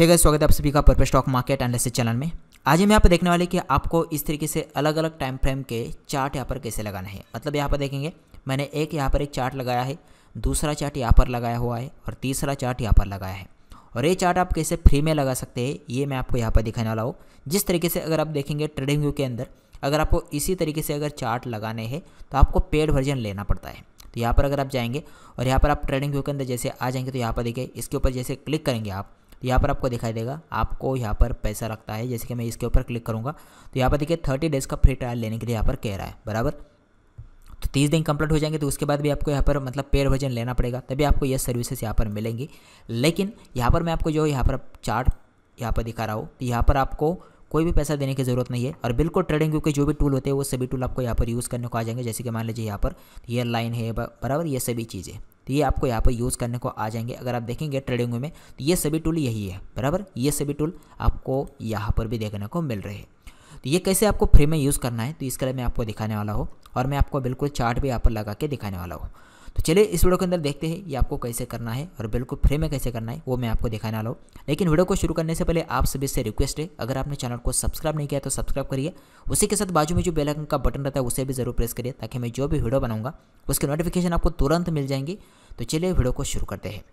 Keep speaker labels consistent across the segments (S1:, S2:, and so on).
S1: हे hey स्वागत है आप सभी का purple stock market analysis channel में आज हम यहाँ पर देखने वाले कि आपको इस तरीके से अलग अलग टाइम फ्रेम के चार्ट यहाँ पर कैसे लगाना है मतलब यहाँ पर देखेंगे मैंने एक यहाँ पर एक चार्ट लगाया है दूसरा चार्ट यहाँ पर लगाया हुआ है और तीसरा चार्ट यहाँ पर लगाया है और ये चार्ट आप कैसे फ्री में लगा सकते हैं ये मैं आपको यहाँ पर दिखाने वाला हूँ जिस तरीके से अगर आप देखेंगे ट्रेडिंग व्यू के अंदर अगर आपको इसी तरीके से अगर चार्ट लगाने हैं तो आपको पेड वर्जन लेना पड़ता है तो यहाँ पर अगर आप जाएंगे और यहाँ पर आप ट्रेडिंग व्यू के अंदर जैसे आ जाएंगे तो यहाँ पर देखिए इसके ऊपर जैसे क्लिक करेंगे आप तो यहाँ पर आपको दिखाई देगा आपको यहाँ पर पैसा रखता है जैसे कि मैं इसके ऊपर क्लिक करूँगा तो यहाँ पर देखिए थर्टी डेज़ का फ्री ट्रायल लेने के लिए यहाँ पर कह रहा है बराबर तो तीस दिन कंप्लीट हो जाएंगे तो उसके बाद भी आपको यहाँ पर मतलब पेड वर्जन लेना पड़ेगा तभी आपको ये सर्विसेज यहाँ पर मिलेंगी लेकिन यहाँ पर मैं आपको जो यहाँ पर चार्ट यहाँ पर दिखा रहा हूँ तो यहाँ पर आपको कोई भी पैसा देने की ज़रूरत नहीं है और बिल्कुल ट्रेडिंग व्यू के जो भी टूल होते हैं वो सभी टूल आपको यहाँ पर यूज़ करने को आ जाएंगे जैसे कि मान लीजिए यहाँ पर ये लाइन है बराबर ये सभी चीज़ें तो ये आपको यहाँ पर यूज़ करने को आ जाएंगे अगर आप देखेंगे ट्रेडिंग में तो ये सभी टूल यही है बराबर ये सभी टूल आपको यहाँ पर भी देखने को मिल रहे हैं तो ये कैसे आपको फ्री में यूज़ करना है तो इसके लिए मैं आपको दिखाने वाला हूँ और मैं आपको बिल्कुल चार्ट भी यहाँ पर लगा के दिखाने वाला हूँ तो चलिए इस वीडियो के अंदर देखते हैं ये आपको कैसे करना है और बिल्कुल फ्री में कैसे करना है वो मैं आपको दिखाने वाला हूँ लेकिन वीडियो को शुरू करने से पहले आप सभी से रिक्वेस्ट है अगर आपने चैनल को सब्सक्राइब नहीं किया तो सब्सक्राइब करिए उसी के साथ बाजू में जो बेलाइकन का बटन रहता है उसे भी जरूर प्रेस करिए ताकि मैं जो भी वीडियो बनाऊंगा उसकी नोटिफिकेशन आपको तुरंत मिल जाएंगी तो चलिए वीडियो को शुरू करते हैं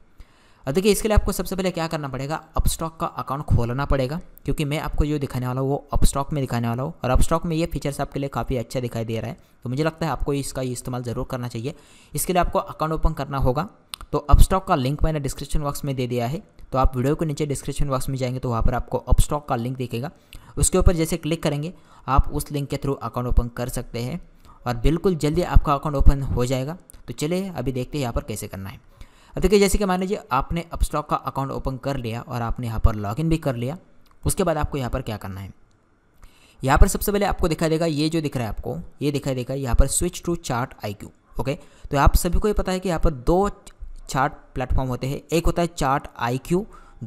S1: अब देखिए इसके लिए आपको सबसे पहले क्या करना पड़ेगा अपस्टॉक का अकाउंट खोलना पड़ेगा क्योंकि मैं आपको जो दिखाने वाला हूँ वो अपस्टॉक में दिखाने वाला हूँ और अपस्टॉक में ये फीचर्स आपके लिए काफ़ी अच्छा दिखाई दे रहा है तो मुझे लगता है आपको इसका इस्तेमाल ज़रूर करना चाहिए इसके लिए आपको अकाउंट ओपन करना होगा तो अपस्टॉक का लिंक मैंने डिस्क्रिप्शन बॉक्स में दे दिया है तो आप वीडियो के नीचे डिस्क्रिप्शन बॉक्स में जाएंगे तो वहाँ पर आपको अपस्टॉक का लिंक दिखेगा उसके ऊपर जैसे क्लिक करेंगे आप उस लिंक के थ्रू अकाउंट ओपन कर सकते हैं और बिल्कुल जल्दी आपका अकाउंट ओपन हो जाएगा तो चलिए अभी देखते हैं यहाँ पर कैसे करना है देखिए जैसे कि मान लीजिए आपने अपस्टॉक का अकाउंट ओपन कर लिया और आपने यहाँ पर लॉगिन भी कर लिया उसके बाद आपको यहाँ पर क्या करना है यहाँ पर सबसे पहले आपको दिखाई देगा ये जो दिख रहा है आपको ये दिखाई देगा यहाँ पर स्विच टू चार्ट आई ओके तो आप सभी को ये पता है कि यहाँ पर दो चार्ट प्लेटफॉर्म होते हैं एक होता है चार्ट आई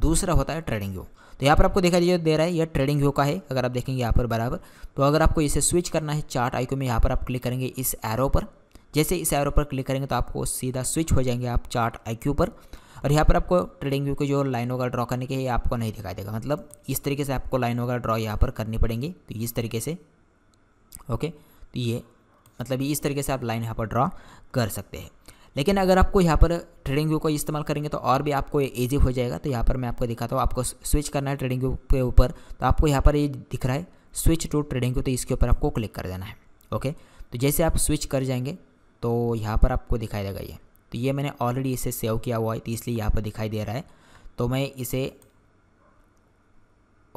S1: दूसरा होता है ट्रेडिंग व्यू तो यहाँ पर आपको देखा जो दे रहा है यह ट्रेडिंग व्यू का है अगर आप देखेंगे यहाँ पर बराबर तो अगर आपको इसे स्विच करना है चार्ट आईक्यू में यहाँ पर आप क्लिक करेंगे इस एरो पर जैसे इस एरो पर क्लिक करेंगे तो आपको सीधा स्विच हो जाएंगे आप चार्ट आई पर और यहाँ पर आपको ट्रेडिंग व्यू के जो लाइन वगैरह ड्रॉ करने के ये आपको नहीं दिखाई देगा मतलब इस तरीके से आपको लाइन वगैरह ड्रॉ यहाँ पर करनी पड़ेंगी तो इस तरीके से ओके तो ये मतलब इस तरीके से आप लाइन यहाँ पर ड्रॉ कर सकते हैं लेकिन अगर आपको यहाँ पर ट्रेडिंग व्यू को इस्तेमाल करेंगे तो और भी आपको ईजी हो जाएगा तो यहाँ पर मैं आपको दिखाता हूँ आपको स्विच करना है ट्रेडिंग व्यू के ऊपर तो आपको यहाँ पर ये दिख रहा है स्विच टू ट्रेडिंग व्यू तो इसके ऊपर आपको क्लिक कर देना है ओके तो जैसे आप स्विच कर जाएंगे तो यहाँ पर आपको दिखाई देगा ये तो ये मैंने ऑलरेडी इसे सेव किया हुआ है तो इसलिए यहाँ पर दिखाई दे रहा है तो मैं इसे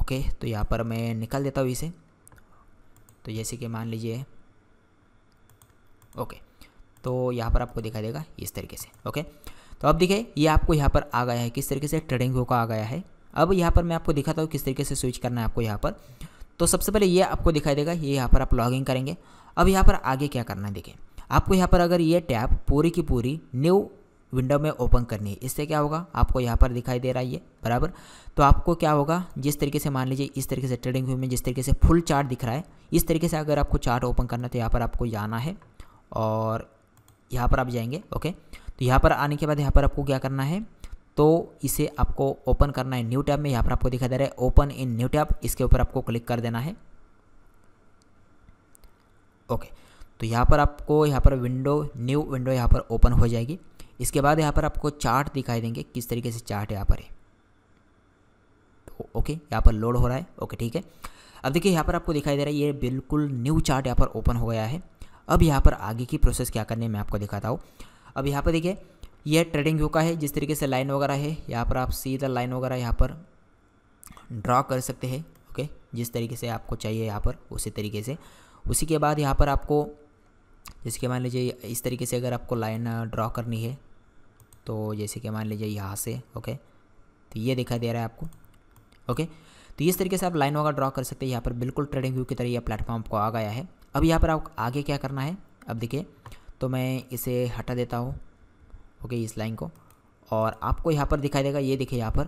S1: ओके तो यहाँ पर मैं निकाल देता हूँ इसे तो जैसे कि मान लीजिए ओके तो यहाँ पर आपको दिखाई देगा इस तरीके से ओके तो अब देखिए ये आपको यहाँ पर आ गया है किस तरीके से ट्रेडिंग होकर का आ गया है अब यहाँ पर मैं आपको दिखाता हूँ किस तरीके से स्विच करना है आपको यहाँ पर तो सबसे पहले ये आपको दिखाई देगा ये यहाँ पर आप लॉगिंग करेंगे अब यहाँ पर आगे क्या करना है देखें आपको यहाँ पर अगर ये टैब पूरी की पूरी न्यू विंडो में ओपन करनी है इससे क्या होगा आपको यहाँ पर दिखाई दे रहा है ये बराबर तो आपको क्या होगा जिस तरीके से मान लीजिए इस तरीके से ट्रेडिंग व्यू में जिस तरीके से फुल चार्ट दिख रहा है इस तरीके से अगर आपको चार्ट ओपन करना तो यहाँ पर आपको आना है और यहाँ पर आप जाएंगे ओके तो यहाँ पर आने के बाद यहाँ पर आपको क्या करना है तो इसे आपको ओपन करना है न्यू टैब में यहाँ पर आपको दिखाई दे रहा है ओपन इन न्यू टैब इसके ऊपर आपको क्लिक कर देना है ओके तो यहाँ पर आपको यहाँ पर विंडो न्यू विंडो यहाँ पर ओपन हो जाएगी इसके बाद यहाँ पर आपको चार्ट दिखाई देंगे किस तरीके से चार्ट यहाँ पर है तो ओके यहाँ पर लोड हो रहा है ओके ठीक है अब देखिए यहाँ पर आपको दिखाई दे रहा है ये बिल्कुल न्यू चार्ट यहाँ पर ओपन हो गया है अब यहाँ पर आगे की प्रोसेस क्या करनी है मैं आपको दिखाता हूँ अब यहाँ पर देखिए यह ट्रेडिंग व्यू का है जिस तरीके से लाइन वगैरह है यहाँ पर आप सीधा लाइन वगैरह यहाँ पर ड्रॉ कर सकते हैं ओके जिस तरीके से आपको चाहिए यहाँ पर उसी तरीके से उसी के बाद यहाँ पर आपको जैसे कि मान लीजिए इस तरीके से अगर आपको लाइन ड्रॉ करनी है तो जैसे कि मान लीजिए यहाँ से ओके तो ये दिखाई दे रहा है आपको ओके तो इस तरीके से आप लाइन वगैरह ड्रॉ कर सकते हैं यहाँ पर बिल्कुल ट्रेडिंग व्यू की तरह यह प्लेटफॉर्म आपको आ गया है अब यहाँ पर आप आगे क्या करना है अब देखिए तो मैं इसे हटा देता हूँ ओके इस लाइन को और आपको यहाँ पर दिखाई देगा ये देखिए यहाँ पर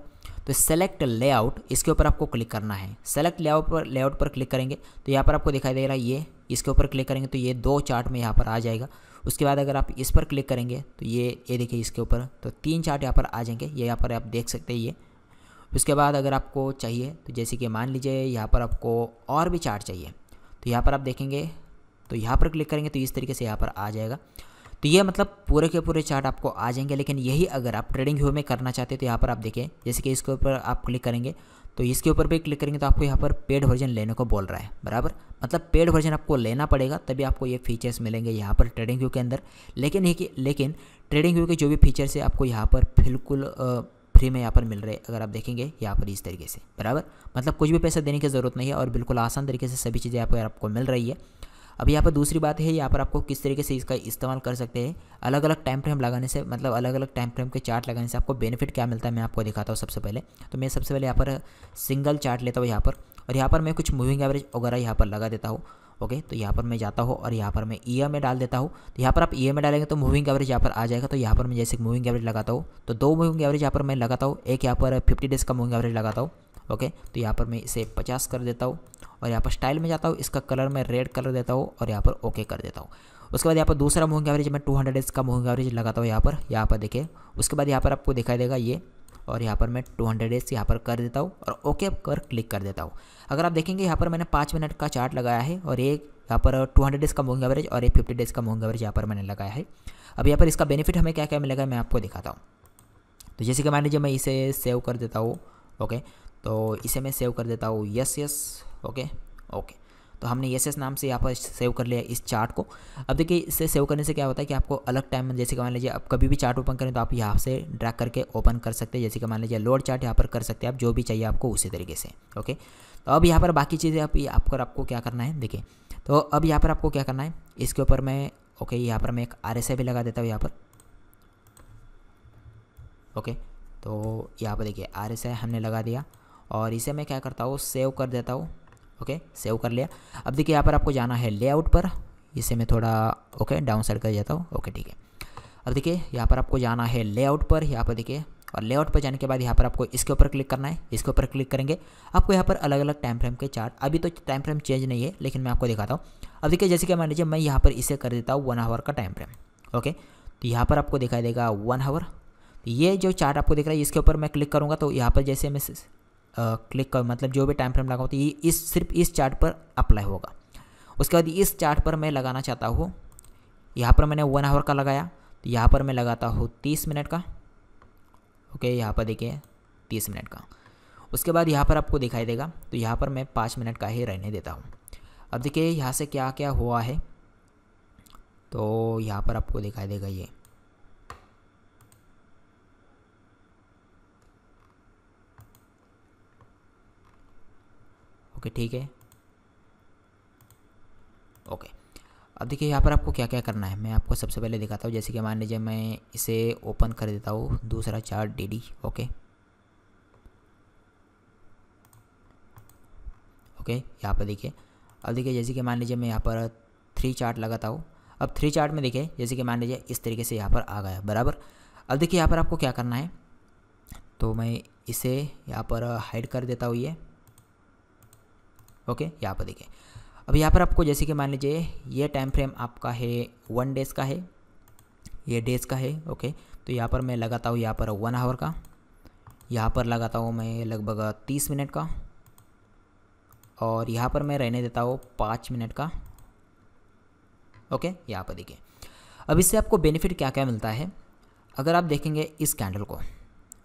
S1: तो सेलेक्ट लेआउट इसके ऊपर आपको क्लिक करना है सेलेक्ट लेआउट पर लेआउट पर क्लिक करेंगे तो यहाँ पर आपको दिखाई दे रहा है ये इसके ऊपर क्लिक करेंगे तो ये दो चार्ट में यहाँ पर आ जाएगा उसके बाद अगर आप इस पर क्लिक करेंगे तो ये ये देखिए इसके ऊपर तो तीन चार्ट यहाँ पर आ जाएंगे ये यहाँ पर आप देख सकते हैं ये उसके बाद अगर आपको चाहिए तो जैसे कि मान लीजिए यहाँ पर आपको और भी चार्ट चाहिए तो यहाँ पर आप देखेंगे तो यहाँ पर क्लिक करेंगे तो इस तरीके से यहाँ पर आ जाएगा तो ये मतलब पूरे के पूरे चार्ट आपको आ जाएंगे लेकिन यही अगर आप ट्रेडिंग व्यू में करना चाहते हैं तो यहाँ पर आप देखें जैसे कि इसके ऊपर आप क्लिक करेंगे तो इसके ऊपर भी क्लिक करेंगे तो आपको यहाँ पर पेड वर्जन लेने को बोल रहा है बराबर मतलब पेड वर्जन आपको लेना पड़ेगा तभी आपको ये फीचर्स मिलेंगे यहाँ पर ट्रेडिंग व्यू के अंदर लेकिन ये लेकिन ट्रेडिंग व्यू के जो भी फीचर्स है आपको यहाँ पर बिल्कुल फ्री में यहाँ पर मिल रहे अगर आप देखेंगे यहाँ पर इस तरीके से बराबर मतलब कुछ भी पैसा देने की ज़रूरत नहीं है और बिल्कुल आसान तरीके से सभी चीज़ें यहाँ पर आपको मिल रही है अब यहाँ पर दूसरी बात है यहाँ पर आपको किस तरीके से इसका इस्तेमाल कर सकते हैं अलग अलग टाइम फ्रेम लगाने से मतलब अलग अलग टाइम फ्रेम के चार्ट लगाने से आपको बेनिफिट क्या मिलता है मैं आपको दिखाता हूँ सबसे पहले तो मैं सबसे पहले यहाँ पर सिंगल चार्ट लेता हूँ यहाँ पर और यहाँ पर मैं कुछ मूविंग एवरेज वगैरह यहाँ पर लगा देता हूँ ओके तो यहाँ पर मैं जाता हूँ और यहाँ पर मैं ई में डाल देता हूँ तो यहाँ पर आप ई में डालेंगे तो मूविंग एवरेज यहाँ पर आ जाएगा तो यहाँ पर मैं जैसे मूविंग एवरेज लगाता हूँ तो दो मूविंग एवरेज यहाँ पर मैं लगाता हूँ एक यहाँ पर फिफ्टी डेज का मूविंग एवरेज लगाता हूँ ओके तो यहाँ पर मैं इसे पचास कर देता हूँ और यहाँ पर स्टाइल में जाता हूँ इसका कलर मैं रेड कलर देता हूँ और यहाँ पर ओके कर देता हूँ उसके बाद यहाँ पर दूसरा मूविंग एवरेज मैं टू हंड्रेड का मूविंग एवरेज लगाता हूँ यहाँ पर यहाँ पर देखें उसके बाद यहाँ पर आपको दिखाई देगा ये और यहाँ पर मैं टू हंड्रेड एस यहाँ पर कर देता हूँ और ओके कर क्लिक कर देता हूँ अगर आप देखेंगे यहाँ पर मैंने पाँच मिनट का चार्ट लगाया है और एक यहाँ पर टू हंड्रेड डेज़ का मूविंग एवरेज और एक फिफ्टी डेज़ का मूविंग एवरेज यहाँ पर मैंने लगाया है अब यहाँ पर इसका बेनिफिट हमें क्या क्या मिलेगा मैं आपको दिखाता हूँ तो जैसे कि मान लीजिए मैं इसे सेव कर देता हूँ ओके तो इसे मैं सेव कर देता हूँ यस यस ओके ओके तो हमने यस एस नाम से यहाँ पर सेव कर लिया इस चार्ट को अब देखिए इसे सेव करने से क्या होता है कि आपको अलग टाइम में जैसे कि मान लीजिए आप कभी भी चार्ट ओपन करें तो आप यहाँ से ड्रैग करके ओपन कर सकते हैं जैसे कि मान लीजिए लोअर चार्ट यहाँ पर कर सकते हैं आप जो भी चाहिए आपको उसी तरीके से ओके तो अब यहाँ पर बाकी चीज़ें आप आपको आपको क्या करना है देखिए तो अब यहाँ पर आपको क्या करना है इसके ऊपर मैं ओके यहाँ पर मैं एक आर भी लगा देता हूँ यहाँ पर ओके तो यहाँ पर देखिए आर हमने लगा दिया और इसे मैं क्या करता हूँ सेव कर देता हूँ ओके सेव कर लिया अब देखिए यहाँ पर आपको जाना है लेआउट पर इसे मैं थोड़ा ओके डाउन साइड कर देता हूँ ओके ठीक है अब देखिए यहाँ पर आपको जाना है लेआउट पर यहाँ पर देखिए और लेआउट पर जाने के बाद यहाँ पर आपको इसके ऊपर क्लिक करना है इसके ऊपर क्लिक करेंगे आपको यहाँ पर अलग अलग टाइम फ्रेम के चार्ट अभी तो टाइम फ्रेम चेंज नहीं है लेकिन मैं आपको दिखाता हूँ अब देखिए जैसे कि मान लीजिए मैं यहाँ पर इसे कर देता हूँ वन आवर का टाइम फ्रेम ओके तो यहाँ पर आपको दिखाई देगा वन आवर ये जो चार्ट आपको दिख रहा है इसके ऊपर मैं क्लिक करूँगा तो यहाँ पर जैसे मैं क्लिक कर मतलब जो भी टाइम फ्रेम लगा होता है ये इस सिर्फ इस चार्ट पर अप्लाई होगा उसके बाद इस चार्ट पर मैं लगाना चाहता हूँ यहाँ पर मैंने वन आवर का लगाया तो यहाँ पर मैं लगाता हूँ तीस मिनट का ओके यहाँ पर देखिए तीस मिनट का उसके बाद यहाँ पर आपको दिखाई देगा तो यहाँ पर मैं पाँच मिनट का ही रहने देता हूँ अब देखिए यहाँ से क्या क्या हुआ है तो यहाँ पर आपको दिखाई देगा ये ओके ठीक है ओके अब देखिए यहाँ पर आपको क्या क्या करना है मैं आपको सबसे पहले दिखाता हूँ जैसे कि मान लीजिए मैं इसे ओपन कर देता हूँ दूसरा चार्ट डी ओके ओके यहाँ पर देखिए अब देखिए जैसे कि मान लीजिए मैं यहाँ पर थ्री चार्ट लगाता हूँ अब थ्री चार्ट में देखिए जैसे कि मान लीजिए इस तरीके से यहाँ पर आ गया बराबर अब देखिए यहाँ पर आपको क्या करना है तो मैं इसे यहाँ पर हाइड कर देता हूँ ये ओके यहाँ पर देखिए अब यहाँ पर आपको जैसे कि मान लीजिए ये टाइम फ्रेम आपका है वन डेज़ का है ये डेज़ का है ओके तो यहाँ पर मैं लगाता हूँ यहाँ पर वन आवर का यहाँ पर लगाता हूँ मैं लगभग तीस मिनट का और यहाँ पर मैं रहने देता हूँ पाँच मिनट का ओके यहाँ पर देखिए अब इससे आपको बेनिफिट क्या क्या मिलता है अगर आप देखेंगे इस कैंडल को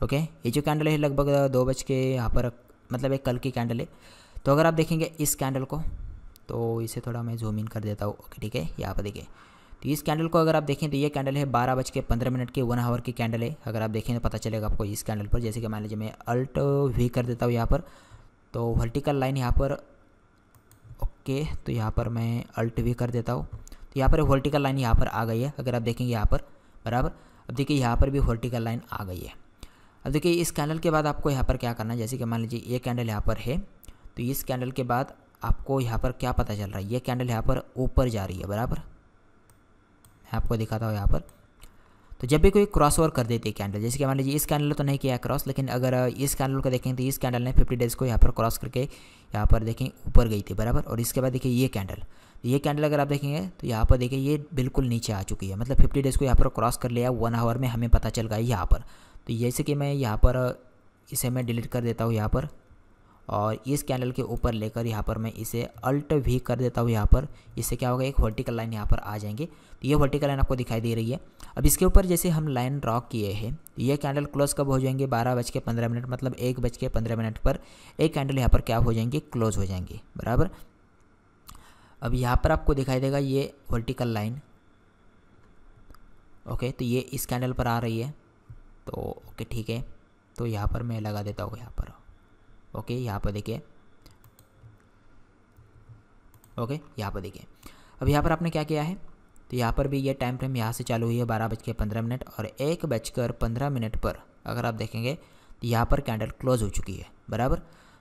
S1: ओके ये जो कैंडल है लगभग दो बज के यहाँ पर मतलब एक कल की कैंडल है तो अगर आप देखेंगे इस कैंडल को तो इसे थोड़ा मैं जूम इन कर देता हूँ ओके ठीक है यहाँ पर देखिए तो इस कैंडल को अगर आप देखें तो ये कैंडल है बारह बज के पंद्रह मिनट की वन आवर की कैंडल है अगर आप देखें तो पता चलेगा आपको इस कैंडल पर जैसे कि मान लीजिए मैं अल्ट वी कर देता हूँ यहाँ पर तो वर्टिकल लाइन यहाँ पर ओके तो यहाँ पर मैं अल्ट वी कर देता हूँ तो यहाँ पर वर्टिकल लाइन यहाँ पर आ गई है अगर आप देखेंगे यहाँ पर बराबर अब देखिए यहाँ पर भी वर्टिकल लाइन आ गई है अब देखिए इस कैंडल के बाद आपको यहाँ पर क्या करना है जैसे कि मान लीजिए ये कैंडल यहाँ पर है तो इस कैंडल के बाद आपको यहाँ पर क्या पता चल रहा है ये कैंडल यहाँ पर ऊपर जा रही है बराबर मैं आपको दिखाता हूँ यहाँ पर तो जब भी कोई क्रॉस ओवर कर देती है कैंडल जैसे कि मान लीजिए इस कैंडल तो नहीं किया है क्रॉस लेकिन अगर इस कैंडल को देखें तो इस कैंडल ने फिफ्टी डेज को यहाँ पर क्रॉस करके यहाँ पर देखें ऊपर गई थी बराबर और इसके बाद देखिए ये कैंडल तो ये कैंडल अगर आप देखेंगे तो यहाँ पर देखिए ये बिल्कुल नीचे आ चुकी है मतलब फिफ्टी डेज को यहाँ पर क्रॉस कर लिया वन आवर में हमें पता चल गया यहाँ पर तो जैसे कि मैं यहाँ पर इसे मैं डिलीट कर देता हूँ यहाँ पर और इस कैंडल के ऊपर लेकर यहाँ पर मैं इसे अल्ट भी कर देता हूँ यहाँ पर इससे क्या होगा एक वर्टिकल लाइन यहाँ पर आ जाएंगे तो ये वर्टिकल लाइन आपको दिखाई दे रही है अब इसके ऊपर जैसे हम लाइन ड्रॉ किए हैं तो ये कैंडल क्लोज कब हो जाएंगे बारह बज के पंद्रह मिनट मतलब एक बज के पंद्रह मिनट पर एक कैंडल यहाँ पर क्या हो जाएंगे क्लोज हो जाएंगे बराबर अब यहाँ पर आपको दिखाई देगा ये वर्टिकल लाइन ओके तो ये इस कैंडल पर आ रही है तो ओके ठीक है तो यहाँ पर मैं लगा देता हूँ यहाँ पर ओके यहाँ पर देखिए ओके यहाँ पर देखिए अब यहाँ पर आपने क्या किया है तो यहाँ पर भी ये टाइम फ्रेम यहाँ से चालू हुई है बारह बज के पंद्रह मिनट और एक बजकर पंद्रह मिनट पर अगर आप देखेंगे तो यहाँ पर कैंडल क्लोज हो चुकी है बराबर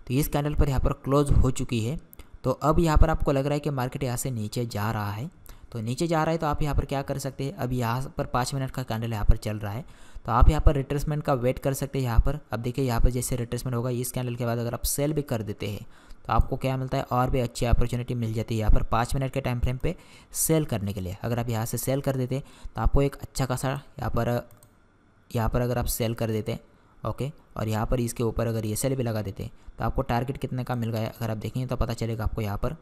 S1: तो इस कैंडल पर यहाँ पर क्लोज हो चुकी है तो अब यहाँ पर आपको लग रहा है कि मार्केट यहाँ से नीचे जा रहा है तो नीचे जा रहा है तो आप यहाँ पर क्या कर सकते हैं अब यहाँ पर पाँच मिनट का कैंडल यहाँ पर चल रहा है तो आप यहाँ पर रिट्रेसमेंट का वेट कर सकते हैं यहाँ पर अब देखिए यहाँ पर जैसे रिट्रेसमेंट होगा इस कैंडल के बाद अगर आप सेल भी कर देते हैं तो आपको क्या मिलता है और भी अच्छी अपॉर्चुनिटी मिल जाती है यहाँ पर पाँच मिनट के टाइम फ्रेम पर सेल करने के लिए अगर आप यहाँ से सेल कर देते तो आपको एक अच्छा खासा यहाँ पर यहाँ पर अगर आप सेल कर देते ओके और यहाँ पर इसके ऊपर अगर ये सेल भी लगा देते तो आपको टारगेट कितने का मिल गया अगर आप देखेंगे तो पता चलेगा आपको यहाँ पर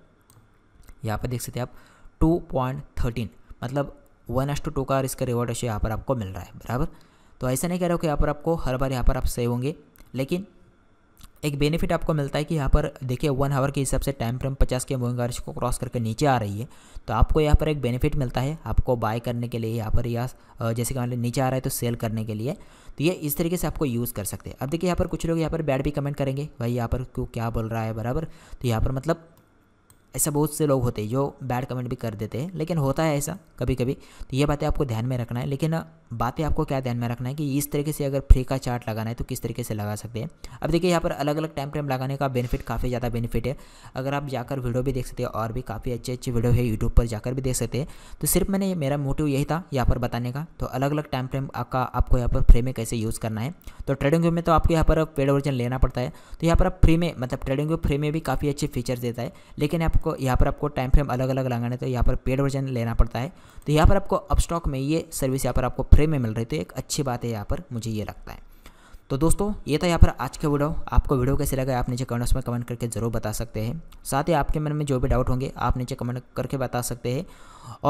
S1: यहाँ पर देख सकते हैं आप टू पॉइंट थर्टीन मतलब वन एस टू टू का इसका रिवॉर्ड रेशियो यहाँ पर आपको मिल रहा है बराबर तो ऐसा नहीं कह रहा हो कि यहाँ पर आपको हर बार यहाँ पर आप सेव होंगे लेकिन एक बेनिफिट आपको मिलता है कि यहाँ पर देखिए वन आवर के हिसाब से टाइम फ्रेम पचास के मूविंग एवरेज को क्रॉस करके नीचे आ रही है तो आपको यहाँ पर एक बेनिफिट मिलता है आपको बाय करने के लिए यहाँ पर या जैसे कि मान लीजिए नीचे आ रहा है तो सेल करने के लिए तो ये इस तरीके से आपको यूज़ कर सकते हैं अब देखिए यहाँ पर कुछ लोग यहाँ पर बैड भी कमेंट करेंगे भाई यहाँ पर क्यों क्या बोल रहा है बराबर तो यहाँ पर मतलब ऐसा बहुत से लोग होते हैं जो बैड कमेंट भी कर देते हैं लेकिन होता है ऐसा कभी कभी तो ये बातें आपको ध्यान में रखना है लेकिन बातें आपको क्या ध्यान में रखना है कि इस तरीके से अगर फ्री का चार्ट लगाना है तो किस तरीके से लगा सकते हैं अब देखिए यहाँ पर अलग अलग टाइम फ्रेम लगाने का बेनिफिट काफ़ी ज़्यादा बेनिफिट है अगर आप जाकर वीडियो भी देख सकते हैं और भी काफ़ी अच्छे अच्छे वीडियो है यूट्यूब पर जाकर भी देख सकते हैं तो सिर्फ मैंने मेरा मोटिव यही था यहाँ पर बताने का तो अलग अलग टाइम फ्रेम आपका आपको यहाँ पर फ्री में कैसे यूज़ करना है तो ट्रेडिंग व्यू में तो आपको यहाँ पर पेड वर्जन लेना पड़ता है तो यहाँ पर आप फ्री में मतलब ट्रेडिंग व्यू फ्री में भी काफ़ी अच्छे फीचर्स देता है लेकिन आपको यहाँ पर आपको टाइम फ्रेम अलग अलग लगाना है तो यहाँ पर पेड वर्जन लेना पड़ता है तो यहाँ पर आपको अपस्टॉक में ये सर्विस यहाँ पर आपको फ्रेम में मिल रही तो एक अच्छी बात है यहाँ पर मुझे ये लगता है तो दोस्तों ये था यहाँ पर आज का वीडियो आपको वीडियो कैसे लगा आप नीचे कमेंट्स में कमेंट करके ज़रूर बता सकते हैं साथ ही आपके मन में जो भी डाउट होंगे आप नीचे कमेंट करके बता सकते हैं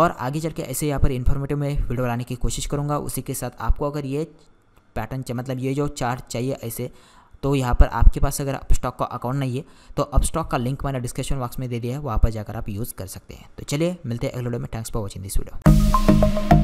S1: और आगे चल के ऐसे यहाँ पर इन्फॉर्मेटिव में वीडियो लाने की कोशिश करूँगा उसी के साथ आपको अगर ये पैटर्न मतलब ये जो चार्ट चाहिए ऐसे तो यहाँ पर आपके पास अगर स्टॉक का अकाउंट नहीं है तो स्टॉक का लिंक मैंने डिस्क्रिप्शन बॉक्स में दे दिया है वहाँ पर जाकर आप यूज़ कर सकते हैं तो चलिए मिलते हैं अगले वीडियो में thanks for watching this video